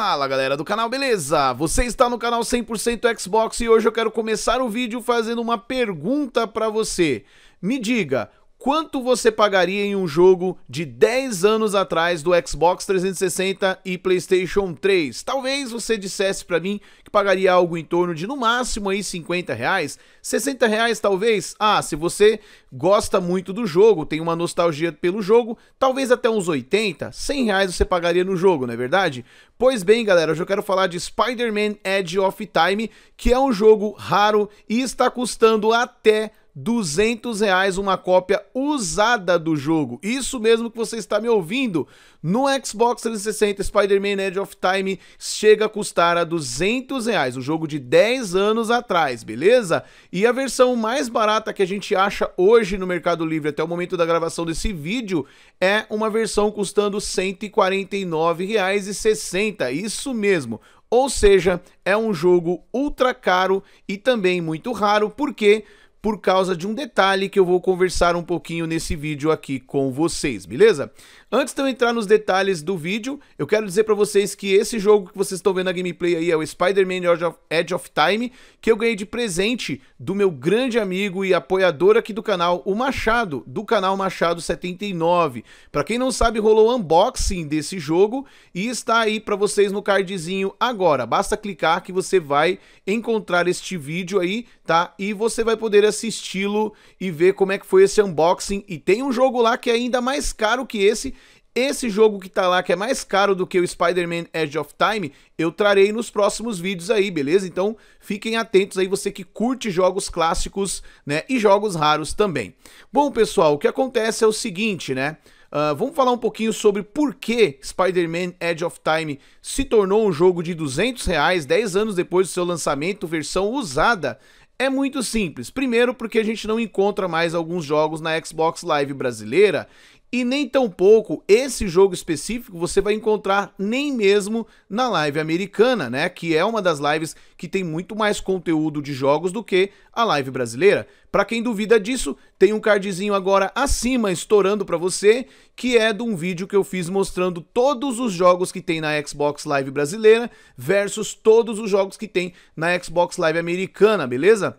Fala galera do canal, beleza? Você está no canal 100% Xbox e hoje eu quero começar o vídeo fazendo uma pergunta para você. Me diga, quanto você pagaria em um jogo de 10 anos atrás do Xbox 360 e PlayStation 3? Talvez você dissesse para mim que pagaria algo em torno de no máximo aí 50 reais, 60 reais talvez. Ah, se você gosta muito do jogo, tem uma nostalgia pelo jogo, talvez até uns 80, 100 reais você pagaria no jogo, não é verdade? Pois bem, galera, hoje eu quero falar de Spider-Man Edge of Time, que é um jogo raro e está custando até 200 reais uma cópia usada do jogo. Isso mesmo que você está me ouvindo. No Xbox 360, Spider-Man Edge of Time chega a custar a 200 reais, o um jogo de 10 anos atrás, beleza? E a versão mais barata que a gente acha hoje no Mercado Livre, até o momento da gravação desse vídeo, é uma versão custando R$ 149,60. Isso mesmo. Ou seja, é um jogo ultra caro e também muito raro, porque por causa de um detalhe que eu vou conversar um pouquinho nesse vídeo aqui com vocês, beleza? Antes de eu entrar nos detalhes do vídeo, eu quero dizer para vocês que esse jogo que vocês estão vendo na gameplay aí é o Spider-Man Edge of Time, que eu ganhei de presente do meu grande amigo e apoiador aqui do canal, o Machado, do canal Machado 79. Para quem não sabe, rolou um unboxing desse jogo e está aí para vocês no cardzinho agora. Basta clicar que você vai encontrar este vídeo aí, tá? E você vai poder assisti-lo e ver como é que foi esse unboxing. E tem um jogo lá que é ainda mais caro que esse, esse jogo que tá lá, que é mais caro do que o Spider-Man Edge of Time, eu trarei nos próximos vídeos aí, beleza? Então fiquem atentos aí, você que curte jogos clássicos, né? E jogos raros também. Bom, pessoal, o que acontece é o seguinte, né? Uh, vamos falar um pouquinho sobre por que Spider-Man Edge of Time se tornou um jogo de 200 reais 10 anos depois do seu lançamento, versão usada. É muito simples. Primeiro, porque a gente não encontra mais alguns jogos na Xbox Live brasileira e nem tampouco esse jogo específico você vai encontrar nem mesmo na live americana, né? Que é uma das lives que tem muito mais conteúdo de jogos do que a live brasileira. Para quem duvida disso, tem um cardzinho agora acima estourando para você, que é de um vídeo que eu fiz mostrando todos os jogos que tem na Xbox Live brasileira versus todos os jogos que tem na Xbox Live americana, beleza?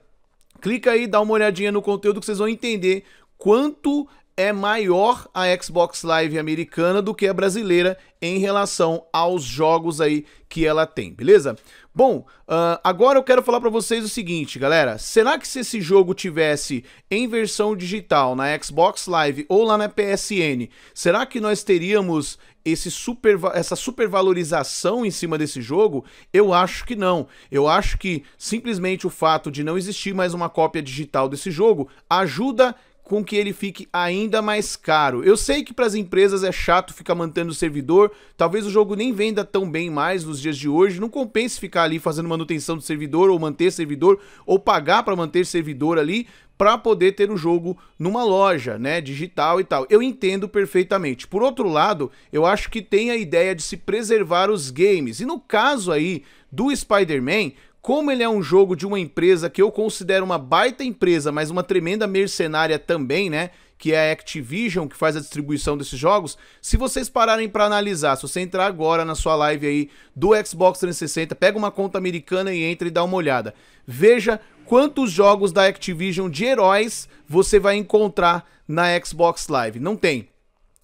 Clica aí, dá uma olhadinha no conteúdo que vocês vão entender quanto é maior a Xbox Live americana do que a brasileira em relação aos jogos aí que ela tem, beleza? Bom, uh, agora eu quero falar para vocês o seguinte, galera. Será que se esse jogo tivesse em versão digital na Xbox Live ou lá na PSN, será que nós teríamos esse super, essa supervalorização em cima desse jogo? Eu acho que não. Eu acho que simplesmente o fato de não existir mais uma cópia digital desse jogo ajuda a com que ele fique ainda mais caro. Eu sei que para as empresas é chato ficar mantendo o servidor, talvez o jogo nem venda tão bem mais nos dias de hoje, não compense ficar ali fazendo manutenção do servidor ou manter servidor ou pagar para manter servidor ali para poder ter o jogo numa loja, né, digital e tal. Eu entendo perfeitamente. Por outro lado, eu acho que tem a ideia de se preservar os games. E no caso aí do Spider-Man, como ele é um jogo de uma empresa que eu considero uma baita empresa, mas uma tremenda mercenária também, né? Que é a Activision, que faz a distribuição desses jogos. Se vocês pararem para analisar, se você entrar agora na sua live aí do Xbox 360, pega uma conta americana e entra e dá uma olhada. Veja quantos jogos da Activision de heróis você vai encontrar na Xbox Live. Não tem.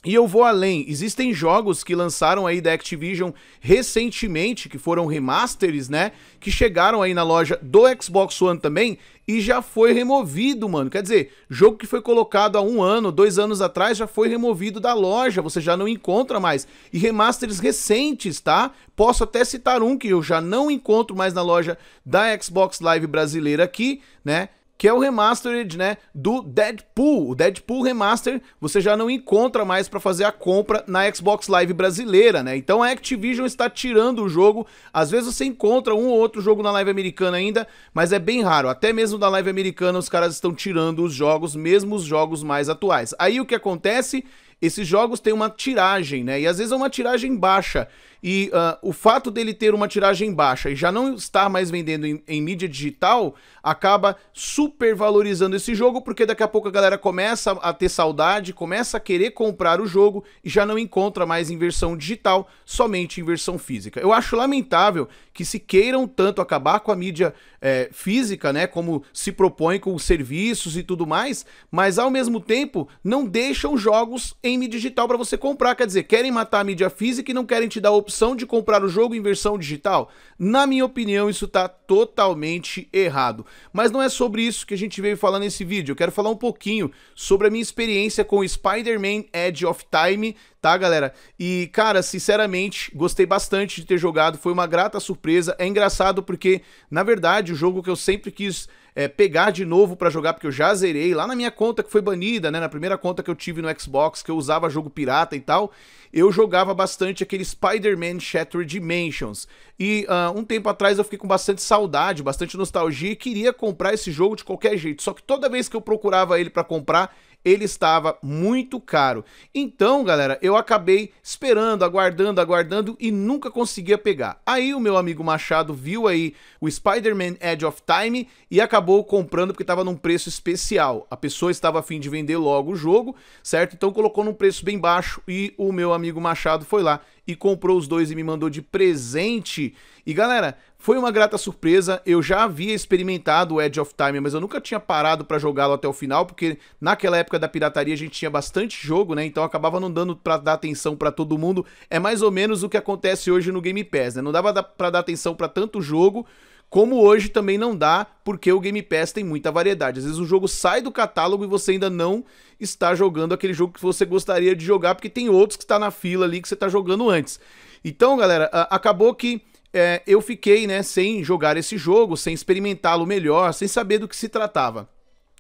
E eu vou além, existem jogos que lançaram aí da Activision recentemente, que foram remasters, né? Que chegaram aí na loja do Xbox One também e já foi removido, mano. Quer dizer, jogo que foi colocado há um ano, dois anos atrás, já foi removido da loja, você já não encontra mais. E remasters recentes, tá? Posso até citar um que eu já não encontro mais na loja da Xbox Live brasileira aqui, né? que é o remastered, né, do Deadpool. O Deadpool remaster você já não encontra mais para fazer a compra na Xbox Live brasileira, né? Então a Activision está tirando o jogo. Às vezes você encontra um ou outro jogo na Live americana ainda, mas é bem raro. Até mesmo da Live americana os caras estão tirando os jogos, mesmo os jogos mais atuais. Aí o que acontece? esses jogos têm uma tiragem, né? E às vezes é uma tiragem baixa. E uh, o fato dele ter uma tiragem baixa e já não estar mais vendendo em, em, mídia digital acaba supervalorizando esse jogo, porque daqui a pouco a galera começa a ter saudade, começa a querer comprar o jogo e já não encontra mais em versão digital, somente em versão física. Eu acho lamentável que se queiram tanto acabar com a mídia é, física, né? Como se propõe com os serviços e tudo mais, mas ao mesmo tempo não deixam jogos em mídia digital para você comprar. Quer dizer, querem matar a mídia física e não querem te dar a opção de comprar o jogo em versão digital? Na minha opinião, isso está totalmente errado. Mas não é sobre isso que a gente veio falar nesse vídeo. Eu quero falar um pouquinho sobre a minha experiência com Spider-Man Edge of Time, tá, galera? E, cara, sinceramente, gostei bastante de ter jogado. Foi uma grata surpresa. É engraçado porque, na verdade, o jogo que eu sempre quis é, pegar de novo para jogar, porque eu já zerei lá na minha conta que foi banida, né? Na primeira conta que eu tive no Xbox, que eu usava jogo pirata e tal, eu jogava bastante aquele Spider-Man Shattered Dimensions. E uh, um tempo atrás eu fiquei com bastante saudade, bastante nostalgia e queria comprar esse jogo de qualquer jeito. Só que toda vez que eu procurava ele para comprar, ele estava muito caro. Então, galera, eu acabei esperando, aguardando, aguardando e nunca conseguia pegar. Aí o meu amigo Machado viu aí o Spider-Man Edge of Time e acabou comprando porque estava num preço especial. A pessoa estava a fim de vender logo o jogo, certo? Então colocou num preço bem baixo e o meu amigo Machado foi lá e comprou os dois e me mandou de presente. E galera, foi uma grata surpresa. Eu já havia experimentado o Edge of Time, mas eu nunca tinha parado para jogá-lo até o final, porque naquela época da pirataria a gente tinha bastante jogo, né? Então acabava não dando para dar atenção para todo mundo. É mais ou menos o que acontece hoje no Game Pass, né? Não dava para dar atenção para tanto jogo como hoje também não dá, porque o Game Pass tem muita variedade. Às vezes o jogo sai do catálogo e você ainda não está jogando aquele jogo que você gostaria de jogar, porque tem outros que está na fila ali que você está jogando antes. Então, galera, acabou que é, eu fiquei né, sem jogar esse jogo, sem experimentá-lo melhor, sem saber do que se tratava.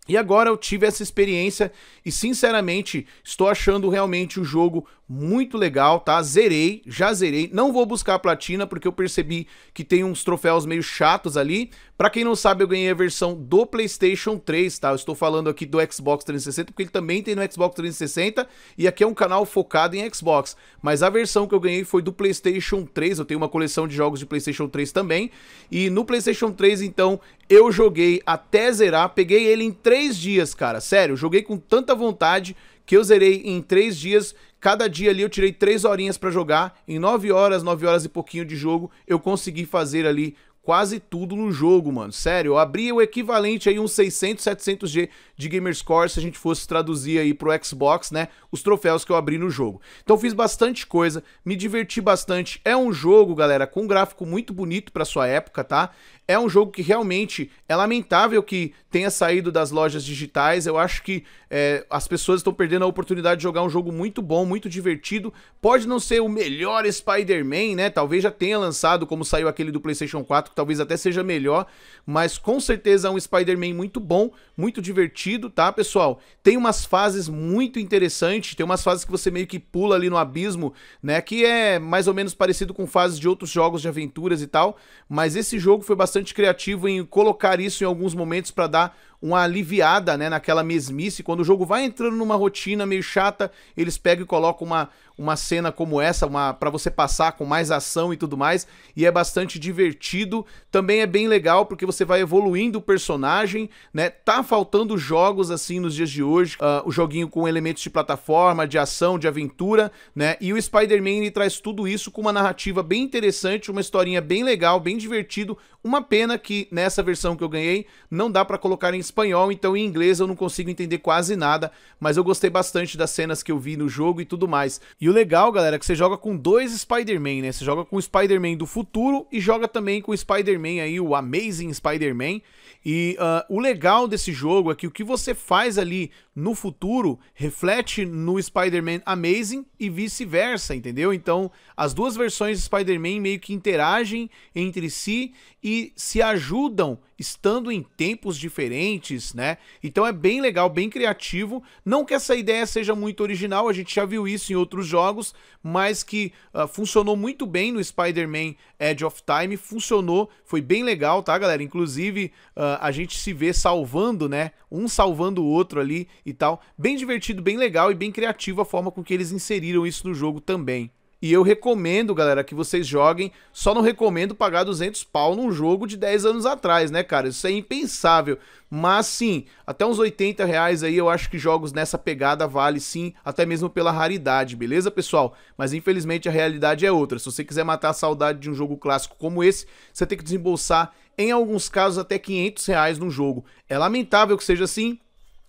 E agora eu tive essa experiência e, sinceramente, estou achando realmente o jogo muito legal, tá? Zerei, já zerei. Não vou buscar a platina porque eu percebi que tem uns troféus meio chatos ali. Para quem não sabe, eu ganhei a versão do PlayStation 3, tá? Eu estou falando aqui do Xbox 360 porque ele também tem no Xbox 360 e aqui é um canal focado em Xbox. Mas a versão que eu ganhei foi do PlayStation 3. Eu tenho uma coleção de jogos de PlayStation 3 também. E no PlayStation 3, então, eu joguei até zerar. Peguei ele em 3 dias, cara. Sério, joguei com tanta vontade que eu zerei em 3 dias Cada dia ali eu tirei 3 horinhas para jogar. Em 9 horas, 9 horas e pouquinho de jogo, eu consegui fazer ali quase tudo no jogo, mano. Sério, eu abri o equivalente aí uns 600, 700G de Gamerscore se a gente fosse traduzir aí pro Xbox, né? Os troféus que eu abri no jogo. Então fiz bastante coisa, me diverti bastante. É um jogo, galera, com um gráfico muito bonito pra sua época, tá? é um jogo que realmente é lamentável que tenha saído das lojas digitais. Eu acho que é, as pessoas estão perdendo a oportunidade de jogar um jogo muito bom, muito divertido. Pode não ser o melhor Spider-Man, né? Talvez já tenha lançado, como saiu aquele do PlayStation 4, que talvez até seja melhor. Mas com certeza é um Spider-Man muito bom, muito divertido, tá, pessoal? Tem umas fases muito interessantes, tem umas fases que você meio que pula ali no abismo, né? Que é mais ou menos parecido com fases de outros jogos de aventuras e tal. Mas esse jogo foi bastante bastante criativo em colocar isso em alguns momentos para dar uma aliviada né, naquela mesmice. Quando o jogo vai entrando numa rotina meio chata, eles pegam e colocam uma, uma cena como essa, uma para você passar com mais ação e tudo mais. E é bastante divertido. Também é bem legal porque você vai evoluindo o personagem, né? Tá faltando jogos assim nos dias de hoje. Uh, o joguinho com elementos de plataforma, de ação, de aventura, né? E o Spider-Man traz tudo isso com uma narrativa bem interessante, uma historinha bem legal, bem divertido. Uma pena que nessa versão que eu ganhei não dá para colocar em espanhol, então em inglês eu não consigo entender quase nada, mas eu gostei bastante das cenas que eu vi no jogo e tudo mais. E o legal, galera, é que você joga com dois Spider-Man, né? Você joga com o Spider-Man do futuro e joga também com o Spider-Man aí, o Amazing Spider-Man. E uh, o legal desse jogo é que o que você faz ali no futuro reflete no Spider-Man Amazing e vice-versa, entendeu? Então, as duas versões de Spider-Man meio que interagem entre si e se ajudam estando em tempos diferentes né? Então é bem legal, bem criativo. Não que essa ideia seja muito original, a gente já viu isso em outros jogos, mas que uh, funcionou muito bem no Spider-Man Edge of Time, funcionou, foi bem legal, tá, galera? Inclusive, uh, a gente se vê salvando, né? Um salvando o outro ali e tal. Bem divertido, bem legal e bem criativo a forma com que eles inseriram isso no jogo também. E eu recomendo, galera, que vocês joguem. Só não recomendo pagar 200 pau num jogo de 10 anos atrás, né, cara? Isso é impensável. Mas sim, até uns 80 reais aí eu acho que jogos nessa pegada vale sim, até mesmo pela raridade, beleza, pessoal? Mas infelizmente a realidade é outra. Se você quiser matar a saudade de um jogo clássico como esse, você tem que desembolsar, em alguns casos, até 500 reais num jogo. É lamentável que seja assim,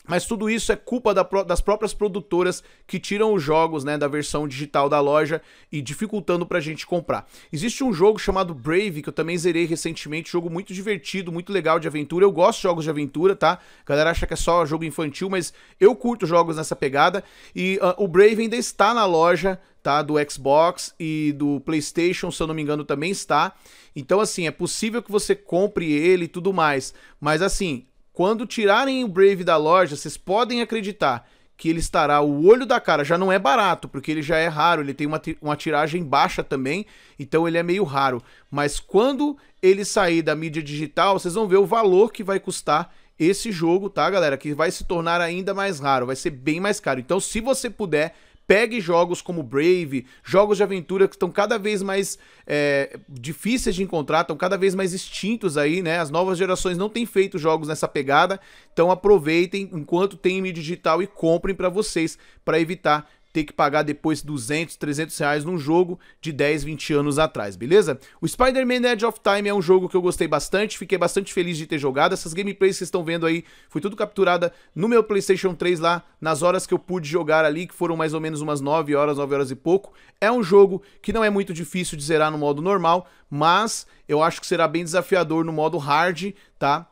mas tudo isso é culpa da, das próprias produtoras que tiram os jogos né, da versão digital da loja e dificultando pra gente comprar. Existe um jogo chamado Brave, que eu também zerei recentemente, jogo muito divertido, muito legal de aventura. Eu gosto de jogos de aventura, tá? A galera acha que é só jogo infantil, mas eu curto jogos nessa pegada. E uh, o Brave ainda está na loja, tá? Do Xbox e do PlayStation, se eu não me engano, também está. Então, assim, é possível que você compre ele e tudo mais. Mas, assim, quando tirarem o Brave da loja, vocês podem acreditar que ele estará o olho da cara. Já não é barato, porque ele já é raro, ele tem uma, uma tiragem baixa também, então ele é meio raro. Mas quando ele sair da mídia digital, vocês vão ver o valor que vai custar esse jogo, tá, galera? Que vai se tornar ainda mais raro, vai ser bem mais caro. Então, se você puder, Pegue jogos como Brave, jogos de aventura que estão cada vez mais é, difíceis de encontrar, estão cada vez mais extintos aí, né? As novas gerações não têm feito jogos nessa pegada, então aproveitem enquanto tem em mídia digital e comprem para vocês, para evitar ter que pagar depois 200, 300 reais num jogo de 10, 20 anos atrás, beleza? O Spider-Man Edge of Time é um jogo que eu gostei bastante, fiquei bastante feliz de ter jogado. Essas gameplays que vocês estão vendo aí, foi tudo capturada no meu PlayStation 3 lá, nas horas que eu pude jogar ali, que foram mais ou menos umas 9 horas, 9 horas e pouco. É um jogo que não é muito difícil de zerar no modo normal, mas eu acho que será bem desafiador no modo hard, tá?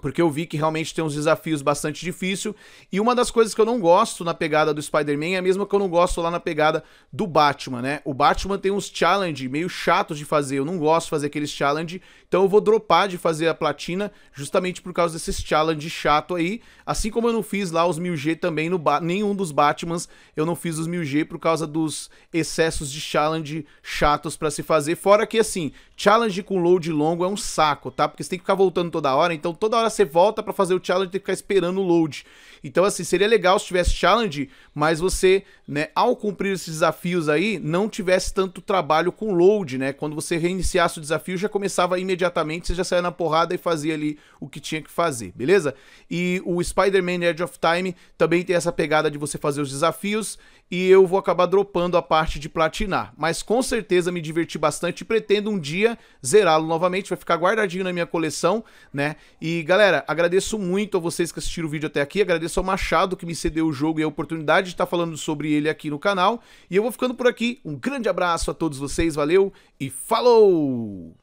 porque eu vi que realmente tem uns desafios bastante difíceis. E uma das coisas que eu não gosto na pegada do Spider-Man é a mesma que eu não gosto lá na pegada do Batman, né? O Batman tem uns challenge meio chatos de fazer, eu não gosto de fazer aqueles challenge então eu vou dropar de fazer a platina justamente por causa desses challenge chato aí. Assim como eu não fiz lá os 1000G também, no nenhum dos Batmans eu não fiz os 1000G por causa dos excessos de challenge chatos para se fazer. Fora que assim, challenge com load longo é um saco, tá? Porque você tem que ficar voltando toda hora, então toda hora você volta para fazer o challenge tem que ficar esperando o load. Então assim, seria legal se tivesse challenge, mas você, né, ao cumprir esses desafios aí, não tivesse tanto trabalho com load, né? Quando você reiniciasse o desafio já começava imediatamente imediatamente, você já saia na porrada e fazia ali o que tinha que fazer, beleza? E o Spider-Man Edge of Time também tem essa pegada de você fazer os desafios e eu vou acabar dropando a parte de platinar, mas com certeza me diverti bastante e pretendo um dia zerá-lo novamente, vai ficar guardadinho na minha coleção, né? E galera, agradeço muito a vocês que assistiram o vídeo até aqui, agradeço ao Machado que me cedeu o jogo e a oportunidade de estar falando sobre ele aqui no canal, e eu vou ficando por aqui, um grande abraço a todos vocês, valeu e falou!